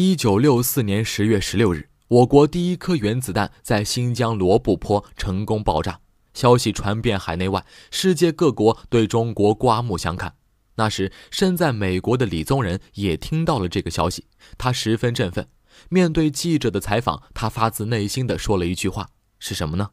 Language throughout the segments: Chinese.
一九六四年十月十六日，我国第一颗原子弹在新疆罗布泊成功爆炸，消息传遍海内外，世界各国对中国刮目相看。那时身在美国的李宗仁也听到了这个消息，他十分振奋。面对记者的采访，他发自内心的说了一句话，是什么呢？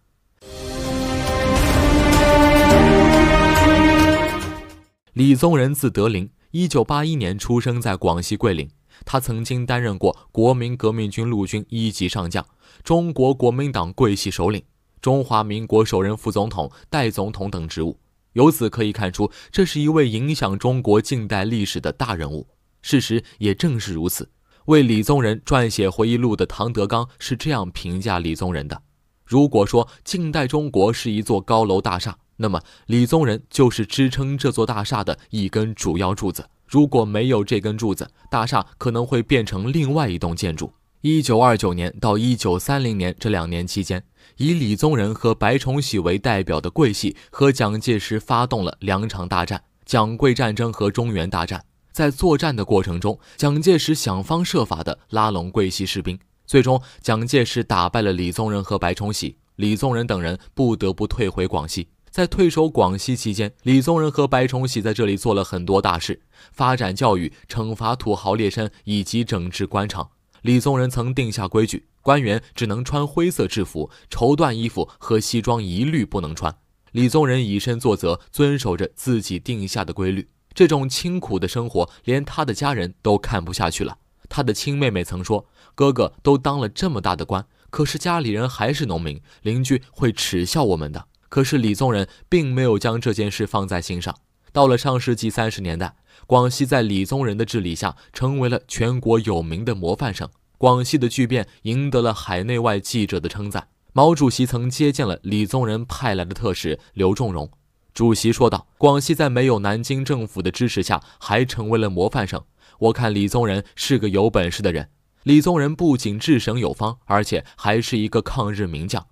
李宗仁，字德林，一九八一年出生在广西桂林。他曾经担任过国民革命军陆军一级上将、中国国民党桂系首领、中华民国首任副总统、代总统等职务。由此可以看出，这是一位影响中国近代历史的大人物。事实也正是如此。为李宗仁撰写回忆录的唐德刚是这样评价李宗仁的：“如果说近代中国是一座高楼大厦，那么李宗仁就是支撑这座大厦的一根主要柱子。”如果没有这根柱子，大厦可能会变成另外一栋建筑。一九二九年到一九三零年这两年期间，以李宗仁和白崇禧为代表的桂系和蒋介石发动了两场大战——蒋桂战争和中原大战。在作战的过程中，蒋介石想方设法地拉拢桂系士兵，最终蒋介石打败了李宗仁和白崇禧，李宗仁等人不得不退回广西。在退守广西期间，李宗仁和白崇禧在这里做了很多大事，发展教育、惩罚土豪劣绅以及整治官场。李宗仁曾定下规矩，官员只能穿灰色制服，绸缎衣服和西装一律不能穿。李宗仁以身作则，遵守着自己定下的规律。这种清苦的生活，连他的家人都看不下去了。他的亲妹妹曾说：“哥哥都当了这么大的官，可是家里人还是农民，邻居会耻笑我们的。”可是李宗仁并没有将这件事放在心上。到了上世纪三十年代，广西在李宗仁的治理下，成为了全国有名的模范省。广西的巨变赢得了海内外记者的称赞。毛主席曾接见了李宗仁派来的特使刘仲荣，主席说道：“广西在没有南京政府的支持下，还成为了模范省。我看李宗仁是个有本事的人。李宗仁不仅治省有方，而且还是一个抗日名将。”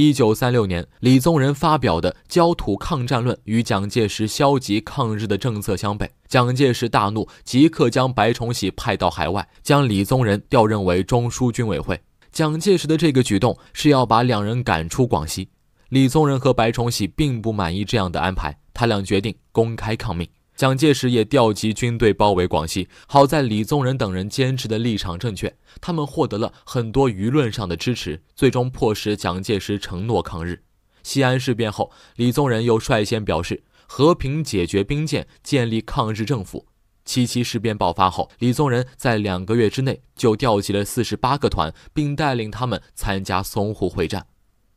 一九三六年，李宗仁发表的《焦土抗战论》与蒋介石消极抗日的政策相悖，蒋介石大怒，即刻将白崇禧派到海外，将李宗仁调任为中书军委会。蒋介石的这个举动是要把两人赶出广西。李宗仁和白崇禧并不满意这样的安排，他俩决定公开抗命。蒋介石也调集军队包围广西，好在李宗仁等人坚持的立场正确，他们获得了很多舆论上的支持，最终迫使蒋介石承诺抗日。西安事变后，李宗仁又率先表示和平解决兵谏，建立抗日政府。七七事变爆发后，李宗仁在两个月之内就调集了四十八个团，并带领他们参加淞沪会战。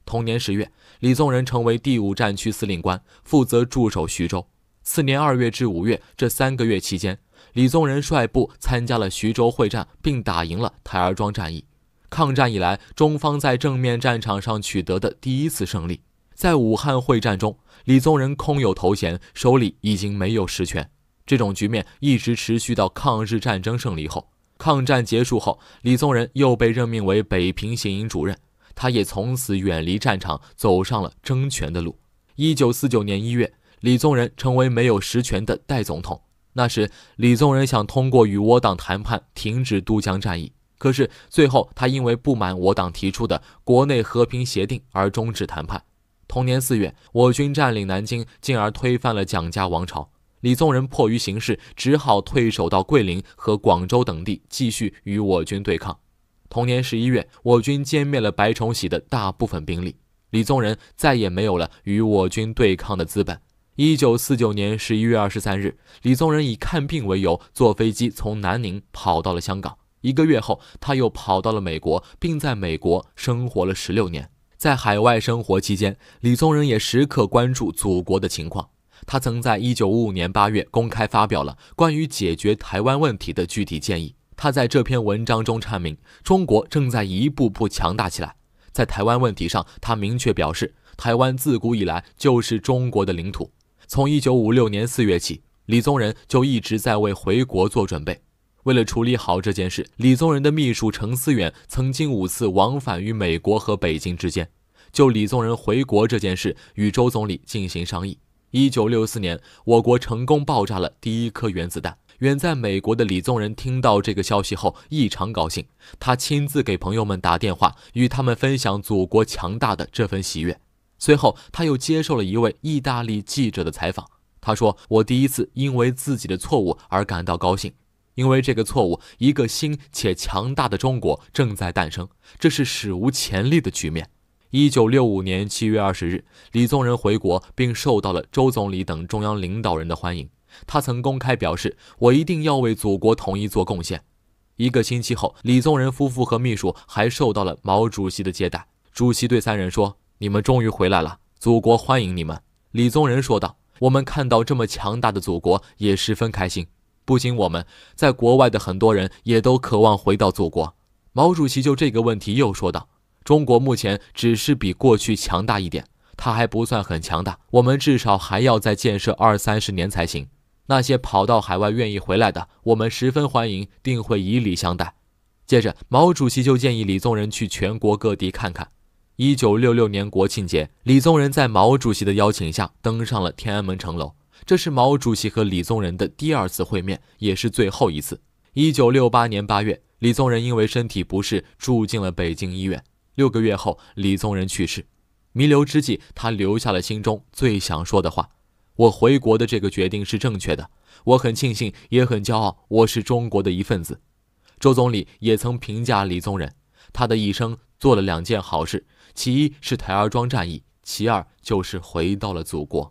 同年十月，李宗仁成为第五战区司令官，负责驻守徐州。次年二月至五月这三个月期间，李宗仁率部参加了徐州会战，并打赢了台儿庄战役，抗战以来，中方在正面战场上取得的第一次胜利。在武汉会战中，李宗仁空有头衔，手里已经没有实权，这种局面一直持续到抗日战争胜利后。抗战结束后，李宗仁又被任命为北平行营主任，他也从此远离战场，走上了争权的路。一九四九年一月。李宗仁成为没有实权的代总统。那时，李宗仁想通过与我党谈判停止渡江战役，可是最后他因为不满我党提出的国内和平协定而终止谈判。同年四月，我军占领南京，进而推翻了蒋家王朝。李宗仁迫于形势，只好退守到桂林和广州等地，继续与我军对抗。同年十一月，我军歼灭了白崇禧的大部分兵力，李宗仁再也没有了与我军对抗的资本。一九四九年十一月二十三日，李宗仁以看病为由，坐飞机从南宁跑到了香港。一个月后，他又跑到了美国，并在美国生活了十六年。在海外生活期间，李宗仁也时刻关注祖国的情况。他曾在一九五五年八月公开发表了关于解决台湾问题的具体建议。他在这篇文章中阐明，中国正在一步步强大起来。在台湾问题上，他明确表示，台湾自古以来就是中国的领土。从一九五六年四月起，李宗仁就一直在为回国做准备。为了处理好这件事，李宗仁的秘书程思远曾经五次往返于美国和北京之间，就李宗仁回国这件事与周总理进行商议。一九六四年，我国成功爆炸了第一颗原子弹。远在美国的李宗仁听到这个消息后异常高兴，他亲自给朋友们打电话，与他们分享祖国强大的这份喜悦。随后，他又接受了一位意大利记者的采访。他说：“我第一次因为自己的错误而感到高兴，因为这个错误，一个新且强大的中国正在诞生，这是史无前例的局面。”一九六五年七月二十日，李宗仁回国，并受到了周总理等中央领导人的欢迎。他曾公开表示：“我一定要为祖国统一做贡献。”一个星期后，李宗仁夫妇和秘书还受到了毛主席的接待。主席对三人说。你们终于回来了，祖国欢迎你们。”李宗仁说道。“我们看到这么强大的祖国，也十分开心。不仅我们，在国外的很多人也都渴望回到祖国。”毛主席就这个问题又说道：“中国目前只是比过去强大一点，它还不算很强大。我们至少还要再建设二三十年才行。那些跑到海外愿意回来的，我们十分欢迎，定会以礼相待。”接着，毛主席就建议李宗仁去全国各地看看。一九六六年国庆节，李宗仁在毛主席的邀请下登上了天安门城楼。这是毛主席和李宗仁的第二次会面，也是最后一次。一九六八年八月，李宗仁因为身体不适住进了北京医院。六个月后，李宗仁去世。弥留之际，他留下了心中最想说的话：“我回国的这个决定是正确的，我很庆幸，也很骄傲，我是中国的一份子。”周总理也曾评价李宗仁：“他的一生做了两件好事。”其一是台儿庄战役，其二就是回到了祖国。